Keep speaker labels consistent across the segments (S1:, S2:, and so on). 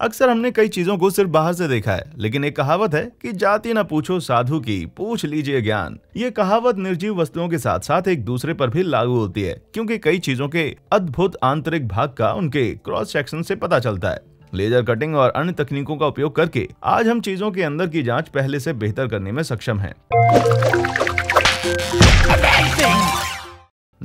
S1: अक्सर हमने कई चीजों को सिर्फ बाहर से देखा है लेकिन एक कहावत है कि जाति न पूछो साधु की पूछ लीजिए ज्ञान ये कहावत निर्जीव वस्तुओं के साथ साथ एक दूसरे पर भी लागू होती है क्योंकि कई चीजों के अद्भुत आंतरिक भाग का उनके क्रॉस सेक्शन से पता चलता है लेजर कटिंग और अन्य तकनीकों का उपयोग करके आज हम चीजों के अंदर की जाँच पहले ऐसी बेहतर करने में सक्षम है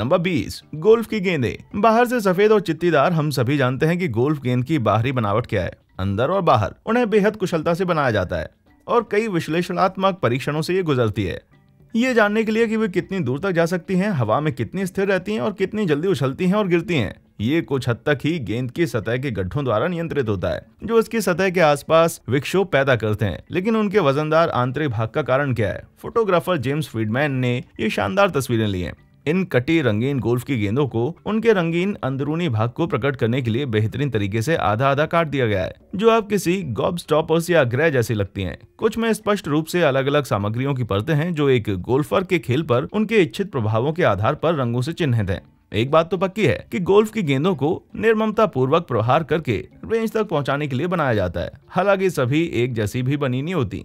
S1: नंबर बीस गोल्फ की गेंदे बाहर से सफेद और चित्तीदार हम सभी जानते हैं कि गोल्फ गेंद की बाहरी बनावट क्या है अंदर और बाहर उन्हें बेहद कुशलता से बनाया जाता है और कई विश्लेषणात्मक परीक्षणों से ये गुजरती है ये जानने के लिए कि वे कितनी दूर तक जा सकती हैं हवा में कितनी स्थिर रहती हैं और कितनी जल्दी उछलती हैं और गिरती हैं ये कुछ हद तक ही गेंद की सतह के गड्ढों द्वारा नियंत्रित होता है जो उसकी सतह के आसपास विक्षोभ पैदा करते हैं लेकिन उनके वजनदार आंतरिक भाग का कारण क्या है फोटोग्राफर जेम्स फीडमैन ने ये शानदार तस्वीरें ली है इन कटी रंगीन गोल्फ की गेंदों को उनके रंगीन अंदरूनी भाग को प्रकट करने के लिए बेहतरीन तरीके से आधा आधा काट दिया गया है जो आप किसी गॉब स्टॉपर्स या ग्रह जैसी लगती हैं। कुछ में स्पष्ट रूप से अलग अलग सामग्रियों की परतें हैं जो एक गोल्फर के खेल पर उनके इच्छित प्रभावों के आधार पर रंगों से चिन्हित है एक बात तो पक्की है कि गोल्फ की गेंदों को निर्ममता पूर्वक प्रहार करके रेंज तक पहुंचाने के लिए बनाया जाता है हालांकि सभी एक जैसी भी बनी नहीं होती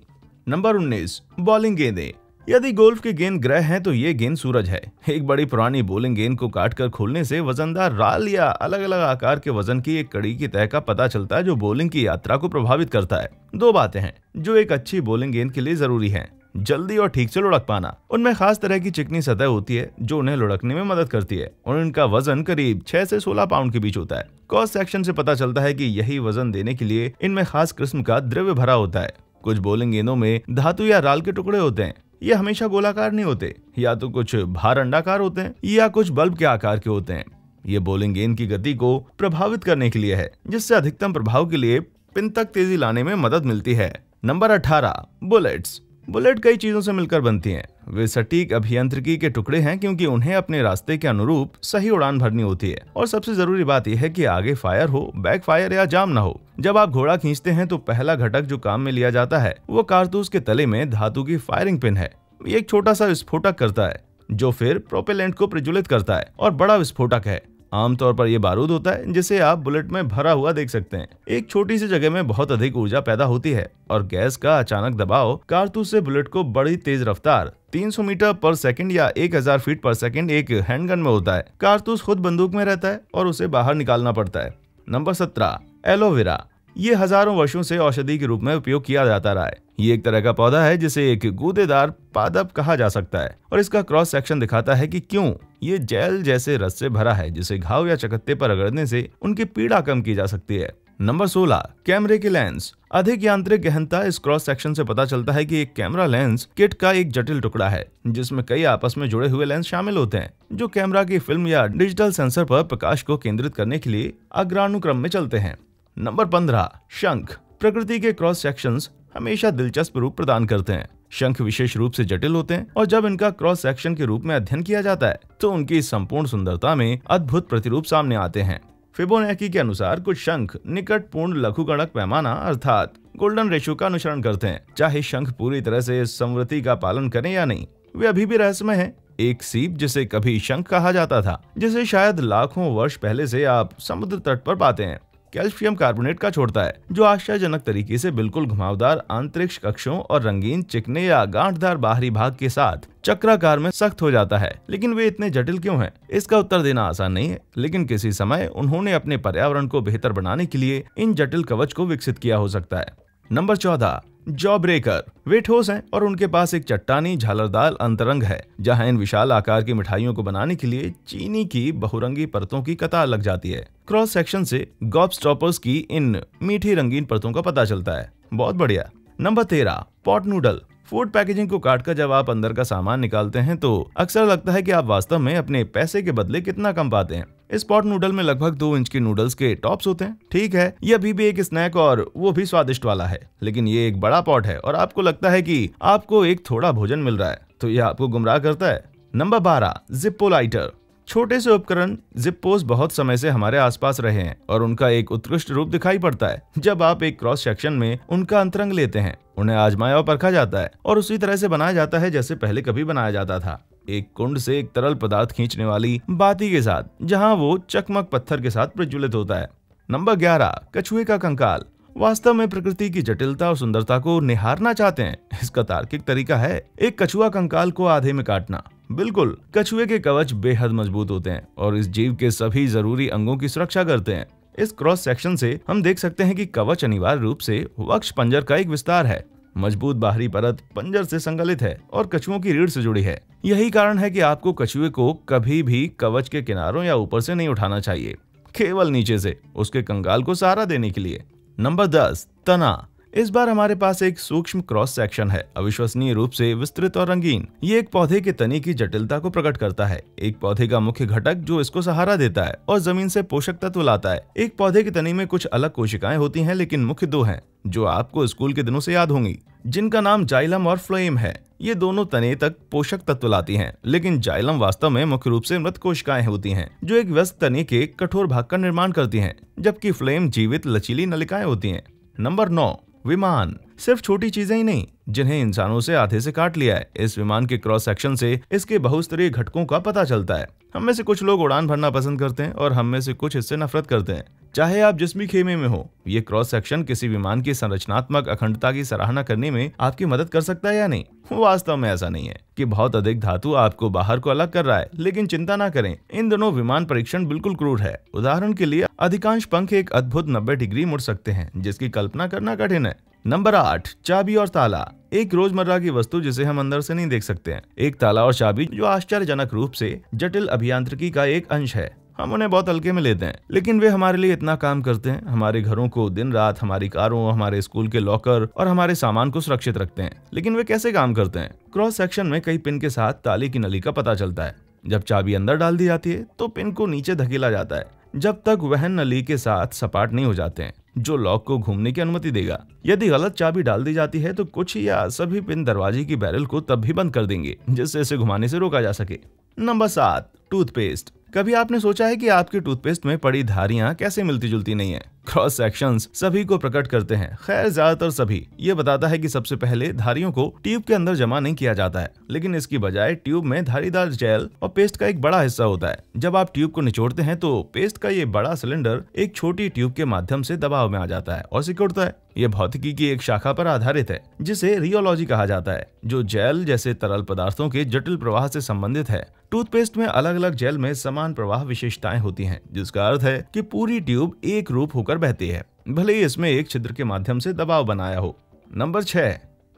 S1: नंबर 19 बॉलिंग गेंदें यदि गोल्फ के गेंद ग्रह हैं तो ये गेंद सूरज है एक बड़ी पुरानी बोलिंग गेंद को काटकर खोलने से वजनदार राल या अलग अलग आकार के वजन की एक कड़ी की तय का पता चलता है जो बोलिंग की यात्रा को प्रभावित करता है दो बातें हैं जो एक अच्छी बोलिंग गेंद के लिए जरूरी है जल्दी और ठीक से लुढ़क पाना उनमें खास तरह की चिकनी सतह होती है जो उन्हें लुढ़कने में मदद करती है और उनका वजन करीब 6 से 16 पाउंड के बीच होता है कॉस सेक्शन से पता चलता है कि यही वजन देने के लिए इनमें खास किस्म का द्रव्य भरा होता है कुछ बोलिंग गेंदों में धातु या राल के टुकड़े होते हैं ये हमेशा गोलाकार नहीं होते या तो कुछ भार अंडाकार होते हैं या कुछ बल्ब के आकार के होते हैं ये बोलिंग गेंद की गति को प्रभावित करने के लिए है जिससे अधिकतम प्रभाव के लिए पिन तक तेजी लाने में मदद मिलती है नंबर 18 बुलेट्स बुलेट कई चीज़ों से मिलकर बनती हैं वे सटीक अभियंत्रिकी के टुकड़े हैं क्योंकि उन्हें अपने रास्ते के अनुरूप सही उड़ान भरनी होती है और सबसे जरूरी बात यह है कि आगे फायर हो बैक फायर या जाम ना हो जब आप घोड़ा खींचते हैं तो पहला घटक जो काम में लिया जाता है वो कारतूस के तले में धातु की फायरिंग पिन है ये एक छोटा सा विस्फोटक करता है जो फिर प्रोपेलेंट को प्रज्वलित करता है और बड़ा विस्फोटक है आमतौर पर यह बारूद होता है जिसे आप बुलेट में भरा हुआ देख सकते हैं एक छोटी सी जगह में बहुत अधिक ऊर्जा पैदा होती है और गैस का अचानक दबाव कारतूस से बुलेट को बड़ी तेज रफ्तार 300 मीटर पर सेकंड या 1000 फीट पर सेकंड एक हैंडगन में होता है कारतूस खुद बंदूक में रहता है और उसे बाहर निकालना पड़ता है नंबर सत्रह एलोवेरा ये हजारों वर्षों से औषधि के रूप में उपयोग किया जाता रहा है ये एक तरह का पौधा है जिसे एक गूदेदार पादप कहा जा सकता है और इसका क्रॉस सेक्शन दिखाता है कि क्यों ये जेल जैसे रस से भरा है जिसे घाव या चकत्ते पर रगड़ने से उनकी पीड़ा कम की जा सकती है नंबर 16 कैमरे के लेंस अधिक यांत्रिक गहनता इस क्रॉस सेक्शन से पता चलता है कि एक कैमरा लेंस किट का एक जटिल टुकड़ा है जिसमें कई आपस में जुड़े हुए लेंस शामिल होते हैं जो कैमरा की फिल्म या डिजिटल सेंसर पर प्रकाश को केंद्रित करने के लिए अग्रानुक्रम में चलते हैं नंबर पंद्रह शंख प्रकृति के क्रॉस सेक्शन हमेशा दिलचस्प रूप प्रदान करते हैं शंख विशेष रूप से जटिल होते हैं और जब इनका क्रॉस सेक्शन के रूप में अध्ययन किया जाता है तो उनकी संपूर्ण सुंदरता में अद्भुत प्रतिरूप सामने आते हैं फिबोनैकी के अनुसार कुछ शंख निकट पूर्ण लघु गणक पैमाना अर्थात गोल्डन रेशो का अनुसरण करते हैं चाहे शंख पूरी तरह से समृति का पालन करें या नहीं वे अभी भी रहस्यमय है एक सीप जिसे कभी शंख कहा जाता था जिसे शायद लाखों वर्ष पहले से आप समुद्र तट पर पाते हैं कैल्शियम कार्बोनेट का छोड़ता है जो आश्चर्यजनक तरीके से बिल्कुल घुमावदार अंतरिक्ष कक्षों और रंगीन चिकने या गांठदार बाहरी भाग के साथ चक्राकार में सख्त हो जाता है लेकिन वे इतने जटिल क्यों हैं? इसका उत्तर देना आसान नहीं है लेकिन किसी समय उन्होंने अपने पर्यावरण को बेहतर बनाने के लिए इन जटिल कवच को विकसित किया हो सकता है नंबर चौदह जॉ ब्रेकर वे ठोस हैं और उनके पास एक चट्टानी झालरदार अंतरंग है जहां इन विशाल आकार की मिठाइयों को बनाने के लिए चीनी की बहुरंगी परतों की कतार लग जाती है क्रॉस सेक्शन से गॉप स्टॉपर्स की इन मीठी रंगीन परतों का पता चलता है बहुत बढ़िया नंबर तेरह पॉट नूडल फूड पैकेजिंग को काटकर जब आप अंदर का सामान निकालते हैं तो अक्सर लगता है कि आप वास्तव में अपने पैसे के बदले कितना कम पाते हैं इस पॉट नूडल में लगभग दो इंच के नूडल्स के टॉप्स होते हैं ठीक है ये अभी भी एक स्नैक और वो भी स्वादिष्ट वाला है लेकिन ये एक बड़ा पॉट है और आपको लगता है कि आपको एक थोड़ा भोजन मिल रहा है तो यह आपको गुमराह करता है नंबर बारह जिप्पो लाइटर छोटे से उपकरण जिप्पोस बहुत समय से हमारे आसपास रहे हैं और उनका एक उत्कृष्ट रूप दिखाई पड़ता है जब आप एक क्रॉस सेक्शन में उनका अंतरंग लेते हैं उन्हें आजमाया और परखा जाता है और उसी तरह से बनाया जाता है जैसे पहले कभी बनाया जाता था एक कुंड से एक तरल पदार्थ खींचने वाली बाती के साथ जहां वो चकमक पत्थर के साथ प्रज्वलित होता है नंबर ग्यारह कछुए का कंकाल वास्तव में प्रकृति की जटिलता और सुंदरता को निहारना चाहते हैं इसका तार्किक तरीका है एक कछुआ कंकाल को आधे में काटना बिल्कुल कछुए के कवच बेहद मजबूत होते हैं और इस जीव के सभी जरूरी अंगों की सुरक्षा करते हैं इस क्रॉस सेक्शन से हम देख सकते हैं कि कवच अनिवार्य रूप से वक्ष पंजर का एक विस्तार है मजबूत बाहरी परत पंजर से संकलित है और कछुओं की रीढ़ से जुड़ी है यही कारण है कि आपको कछुए को कभी भी कवच के किनारों या ऊपर से नहीं उठाना चाहिए केवल नीचे से उसके कंगाल को सहारा देने के लिए नंबर दस तना इस बार हमारे पास एक सूक्ष्म क्रॉस सेक्शन है अविश्वसनीय रूप से विस्तृत और रंगीन ये एक पौधे के तने की जटिलता को प्रकट करता है एक पौधे का मुख्य घटक जो इसको सहारा देता है और जमीन से पोषक तत्व लाता है एक पौधे के तने में कुछ अलग कोशिकाएं होती हैं लेकिन मुख्य दो हैं जो आपको स्कूल के दिनों से याद होंगी जिनका नाम जाइलम और फ्लोएम है ये दोनों तने तक पोषक तत्व लाती हैं, लेकिन जाइलम वास्तव में मुख्य रूप से मृत कोशिकाएं होती हैं, जो एक व्यस्त तने के कठोर भाग का निर्माण करती हैं, जबकि फ्लेम जीवित लचीली नलिकाएं होती हैं। नंबर नौ विमान सिर्फ छोटी चीजें ही नहीं जिन्हें इंसानों से आधे से काट लिया है इस विमान के क्रॉस सेक्शन से इसके बहुस्तरीय घटकों का पता चलता है हम में से कुछ लोग उड़ान भरना पसंद करते हैं और हम में से कुछ इससे नफरत करते हैं चाहे आप जिसमी खेमे में हो ये क्रॉस सेक्शन किसी विमान की संरचनात्मक अखंडता की सराहना करने में आपकी मदद कर सकता है या नहीं वास्तव में ऐसा नहीं है कि बहुत अधिक धातु आपको बाहर को अलग कर रहा है लेकिन चिंता ना करें इन दोनों विमान परीक्षण बिल्कुल क्रूर है उदाहरण के लिए अधिकांश पंख एक अद्भुत नब्बे डिग्री मुड़ सकते हैं जिसकी कल्पना करना कठिन है नंबर आठ चाबी और ताला एक रोजमर्रा की वस्तु जिसे हम अंदर से नहीं देख सकते हैं एक ताला और चाबी जो आश्चर्यजनक रूप से जटिल अभियांत्रिकी का एक अंश है हम उन्हें बहुत हल्के में लेते हैं लेकिन वे हमारे लिए इतना काम करते हैं हमारे घरों को दिन रात हमारी कारों हमारे स्कूल के लॉकर और हमारे सामान को सुरक्षित रखते हैं लेकिन वे कैसे काम करते हैं क्रॉस सेक्शन में कई पिन के साथ ताले की नली का पता चलता है जब चाबी अंदर डाल दी जाती है तो पिन को नीचे धकेला जाता है जब तक वह नली के साथ सपाट नहीं हो जाते हैं जो लॉक को घूमने की अनुमति देगा यदि गलत चाबी डाल दी जाती है तो कुछ या सभी पिन दरवाजे की बैरल को तब भी बंद कर देंगे जिससे इसे घुमाने से रोका जा सके नंबर सात टूथपेस्ट कभी आपने सोचा है कि आपके टूथपेस्ट में पड़ी धारियां कैसे मिलती जुलती नहीं है क्रॉस सेक्शंस सभी को प्रकट करते हैं खैर ज्यादातर सभी ये बताता है कि सबसे पहले धारियों को ट्यूब के अंदर जमा नहीं किया जाता है लेकिन इसकी बजाय ट्यूब में धारीदार जेल और पेस्ट का एक बड़ा हिस्सा होता है जब आप ट्यूब को निचोड़ते हैं तो पेस्ट का ये बड़ा सिलेंडर एक छोटी ट्यूब के माध्यम से दबाव में आ जाता है और सिकुड़ता है ये भौतिकी की एक शाखा पर आधारित है जिसे रियोलॉजी कहा जाता है जो जेल जैसे तरल पदार्थों के जटिल प्रवाह से संबंधित है टूथपेस्ट में अलग अलग अलग जेल में समान प्रवाह विशेषताएं होती हैं जिसका अर्थ है कि पूरी ट्यूब एक रूप होकर बहती है भले ही इसमें एक छिद्र के माध्यम से दबाव बनाया हो नंबर छह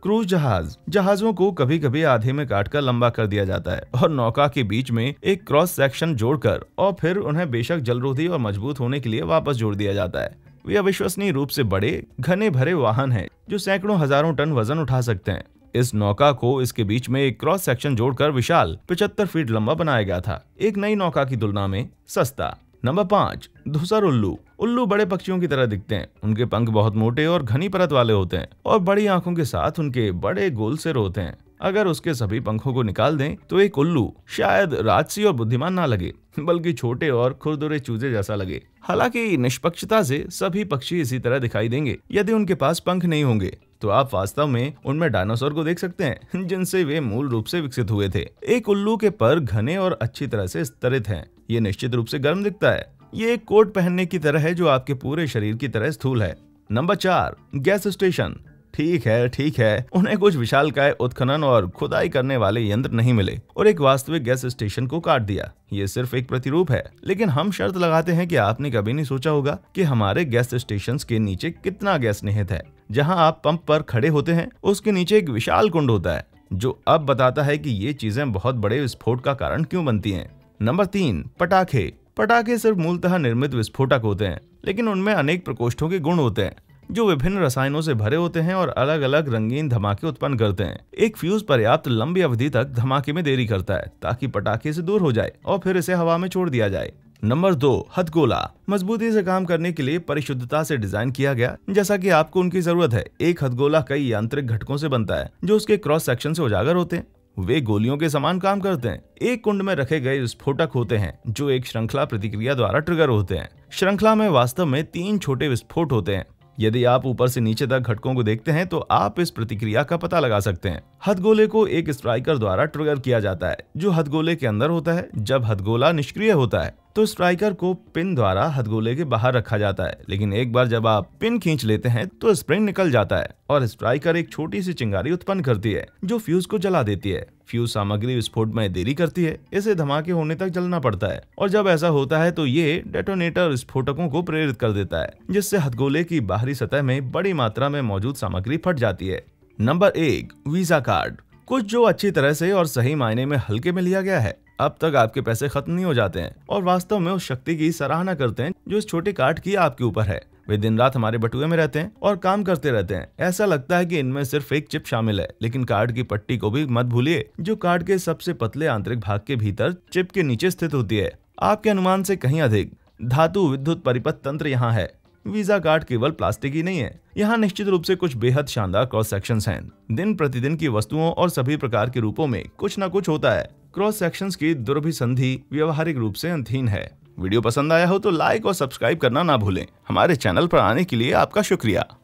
S1: क्रूज जहाज जहाजों को कभी कभी आधे में काटकर लंबा कर दिया जाता है और नौका के बीच में एक क्रॉस सेक्शन जोड़कर और फिर उन्हें बेशक जलरोधी और मजबूत होने के लिए वापस जोड़ दिया जाता है वे अविश्वसनीय रूप से बड़े घने भरे वाहन हैं जो सैकड़ों हजारों टन वजन उठा सकते हैं इस नौका को इसके बीच में एक क्रॉस सेक्शन जोड़कर विशाल पिछहत्तर फीट लंबा बनाया गया था एक नई नौका की तुलना में सस्ता नंबर पाँच धूसर उल्लू उल्लू बड़े पक्षियों की तरह दिखते हैं उनके पंख बहुत मोटे और घनी परत वाले होते हैं और बड़ी आंखों के साथ उनके बड़े गोल सिर होते हैं अगर उसके सभी पंखों को निकाल दें तो एक उल्लू शायद राजसी और बुद्धिमान ना लगे बल्कि छोटे और खुरदुरे चूजे जैसा लगे हालांकि निष्पक्षता से सभी पक्षी इसी तरह दिखाई देंगे यदि उनके पास पंख नहीं होंगे तो आप वास्तव में उनमें डायनासोर को देख सकते हैं जिनसे वे मूल रूप से विकसित हुए थे एक उल्लू के पर घने और अच्छी तरह से स्तरित हैं ये निश्चित रूप से गर्म दिखता है ये एक कोट पहनने की तरह है जो आपके पूरे शरीर की तरह स्थूल है नंबर चार गैस स्टेशन ठीक है ठीक है उन्हें कुछ विशाल काय उत्खनन और खुदाई करने वाले यंत्र नहीं मिले और एक वास्तविक गैस स्टेशन को काट दिया ये सिर्फ एक प्रतिरूप है लेकिन हम शर्त लगाते हैं कि आपने कभी नहीं सोचा होगा कि हमारे गैस स्टेशन के नीचे कितना गैस निहित है जहां आप पंप पर खड़े होते हैं उसके नीचे एक विशाल कुंड होता है जो अब बताता है कि ये चीजें बहुत बड़े विस्फोट का कारण क्यों बनती हैं नंबर तीन पटाखे पटाखे सिर्फ मूलतः निर्मित विस्फोटक होते हैं लेकिन उनमें अनेक प्रकोष्ठों के गुण होते हैं जो विभिन्न रसायनों से भरे होते हैं और अलग अलग रंगीन धमाके उत्पन्न करते हैं एक फ्यूज पर्याप्त लंबी अवधि तक धमाके में देरी करता है ताकि पटाखे से दूर हो जाए और फिर इसे हवा में छोड़ दिया जाए नंबर दो हथगोला मजबूती से काम करने के लिए परिशुद्धता से डिजाइन किया गया जैसा कि आपको उनकी जरूरत है एक हथगोला कई यांत्रिक घटकों से बनता है जो उसके क्रॉस सेक्शन से उजागर होते हैं वे गोलियों के समान काम करते हैं एक कुंड में रखे गए विस्फोटक होते हैं जो एक श्रृंखला प्रतिक्रिया द्वारा ट्रिगर होते हैं श्रृंखला में वास्तव में तीन छोटे विस्फोट होते हैं यदि आप ऊपर से नीचे तक घटकों को देखते हैं तो आप इस प्रतिक्रिया का पता लगा सकते हैं हथगोले को एक स्ट्राइकर द्वारा ट्रिगर किया जाता है जो हथगोले के अंदर होता है जब हथगोला निष्क्रिय होता है तो स्ट्राइकर को पिन द्वारा हथगोले के बाहर रखा जाता है लेकिन एक बार जब आप पिन खींच लेते हैं तो स्प्रिंग निकल जाता है और स्ट्राइकर एक छोटी सी चिंगारी उत्पन्न करती है जो फ्यूज को जला देती है फ्यूज सामग्री विस्फोट में देरी करती है इसे धमाके होने तक जलना पड़ता है और जब ऐसा होता है तो ये डेटोनेटर स्फोटकों को प्रेरित कर देता है जिससे हथगोले की बाहरी सतह में बड़ी मात्रा में मौजूद सामग्री फट जाती है नंबर एक वीजा कार्ड कुछ जो अच्छी तरह से और सही मायने में हल्के में लिया गया है अब तक आपके पैसे खत्म नहीं हो जाते हैं और वास्तव में उस शक्ति की सराहना करते हैं जो इस छोटे कार्ड की आपके ऊपर है वे दिन रात हमारे बटुए में रहते हैं और काम करते रहते हैं ऐसा लगता है कि इनमें सिर्फ एक चिप शामिल है लेकिन कार्ड की पट्टी को भी मत भूलिए जो कार्ड के सबसे पतले आंतरिक भाग के भीतर चिप के नीचे स्थित होती है आपके अनुमान से कहीं अधिक धातु विद्युत परिपथ तंत्र यहाँ है वीजा कार्ड केवल प्लास्टिक ही नहीं है यहाँ निश्चित रूप से कुछ बेहद शानदार क्रॉस सेक्शन हैं। दिन प्रतिदिन की वस्तुओं और सभी प्रकार के रूपों में कुछ न कुछ होता है क्रॉस सेक्शंस की दुर्भिसंधि व्यवहारिक रूप से अंतहीन है वीडियो पसंद आया हो तो लाइक और सब्सक्राइब करना ना भूलें हमारे चैनल पर आने के लिए आपका शुक्रिया